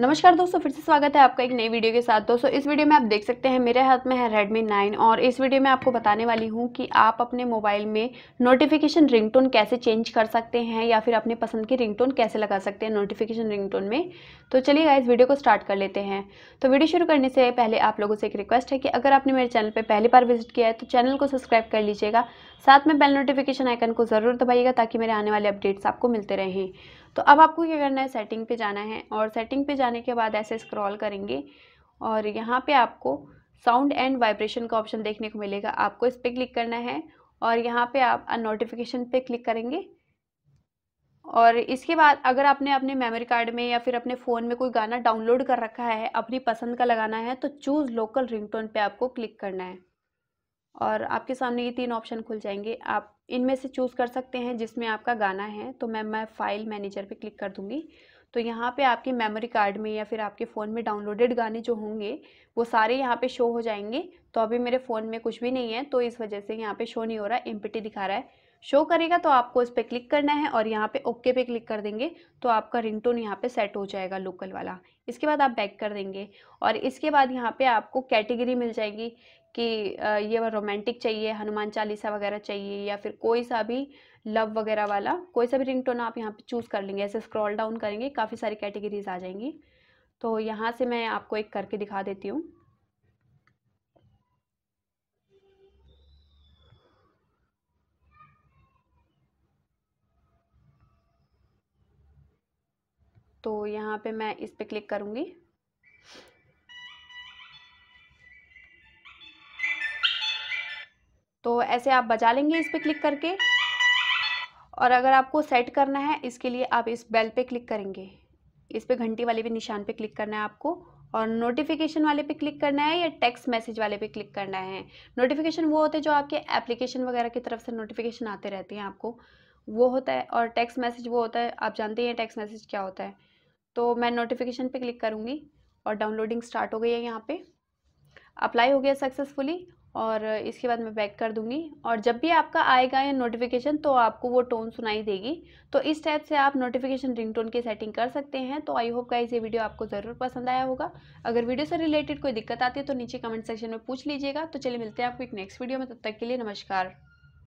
नमस्कार दोस्तों फिर से स्वागत है आपका एक नई वीडियो के साथ दोस्तों इस वीडियो में आप देख सकते हैं मेरे हाथ में है Redmi 9 और इस वीडियो में आपको बताने वाली हूँ कि आप अपने मोबाइल में नोटिफिकेशन रिंगटोन कैसे चेंज कर सकते हैं या फिर अपने पसंद की रिंगटोन कैसे लगा सकते हैं नोटिफिकेशन रिंगटोन में तो चलिएगा इस वीडियो को स्टार्ट कर लेते हैं तो वीडियो शुरू करने से पहले आप लोगों से एक रिक्वेस्ट है कि अगर आपने मेरे चैनल पर पहली बार विजिट किया है तो चैनल को सब्सक्राइब कर लीजिएगा साथ में बेल नोटिफिकेशन आइकन को ज़रूर दबाइएगा ताकि मेरे आने वाले अपडेट्स आपको मिलते रहें तो अब आपको क्या करना है सेटिंग पे जाना है और सेटिंग पे जाने के बाद ऐसे स्क्रॉल करेंगे और यहाँ पे आपको साउंड एंड वाइब्रेशन का ऑप्शन देखने को मिलेगा आपको इस पर क्लिक करना है और यहाँ पे आप नोटिफिकेशन पे क्लिक करेंगे और इसके बाद अगर आपने अपने मेमोरी कार्ड में या फिर अपने फ़ोन में कोई गाना डाउनलोड कर रखा है अपनी पसंद का लगाना है तो चूज़ लोकल रिंगटोन पे आपको क्लिक करना है और आपके सामने ये तीन ऑप्शन खुल जाएंगे आप इनमें से चूज़ कर सकते हैं जिसमें आपका गाना है तो मैं मैं फ़ाइल मैनेजर पे क्लिक कर दूँगी तो यहाँ पे आपके मेमोरी कार्ड में या फिर आपके फ़ोन में डाउनलोडेड गाने जो होंगे वो सारे यहाँ पे शो हो जाएंगे तो अभी मेरे फ़ोन में कुछ भी नहीं है तो इस वजह से यहाँ पे शो नहीं हो रहा एम दिखा रहा है शो करेगा तो आपको इस पर क्लिक करना है और यहाँ पे ओके पे क्लिक कर देंगे तो आपका रिंगटोन यहाँ पे सेट हो जाएगा लोकल वाला इसके बाद आप बैक कर देंगे और इसके बाद यहाँ पे आपको कैटेगरी मिल जाएगी कि ये रोमांटिक चाहिए हनुमान चालीसा वगैरह चाहिए या फिर कोई सा भी लव वगैरह वाला कोई सा भी रिंगटोन आप यहाँ पर चूज़ कर लेंगे ऐसे स्क्रॉल डाउन करेंगे काफ़ी सारी कैटेगरीज आ जाएंगी तो यहाँ से मैं आपको एक करके दिखा देती हूँ तो यहाँ पे मैं इस पर क्लिक करूँगी तो ऐसे आप बजा लेंगे इस पर क्लिक करके और अगर आपको सेट करना है इसके लिए आप इस बेल पे क्लिक करेंगे इस पर घंटी वाले भी निशान पे क्लिक करना है आपको और नोटिफिकेशन वाले पे क्लिक करना है या टेक्स्ट मैसेज वाले पे क्लिक करना है नोटिफिकेशन वो होते हैं जो आपके एप्लीकेशन वगैरह की तरफ से नोटिफिकेशन आते रहते हैं आपको वो होता है और टेक्स्ट मैसेज वो होता है आप जानते हैं टेक्स्ट मैसेज क्या होता है तो मैं नोटिफिकेशन पे क्लिक करूँगी और डाउनलोडिंग स्टार्ट हो गई है यहाँ पे अप्लाई हो गया सक्सेसफुली और इसके बाद मैं बैक कर दूँगी और जब भी आपका आएगा या नोटिफिकेशन तो आपको वो टोन सुनाई देगी तो इस टाइप से आप नोटिफिकेशन रिंगटोन की सेटिंग कर सकते हैं तो आई होप गाइस ये वीडियो आपको ज़रूर पसंद आया होगा अगर वीडियो से रिलेटेड कोई दिक्कत आती है तो नीचे कमेंट सेक्शन में पूछ लीजिएगा तो चलिए मिलते हैं आपको एक नेक्स्ट वीडियो में तब तक के लिए नमस्कार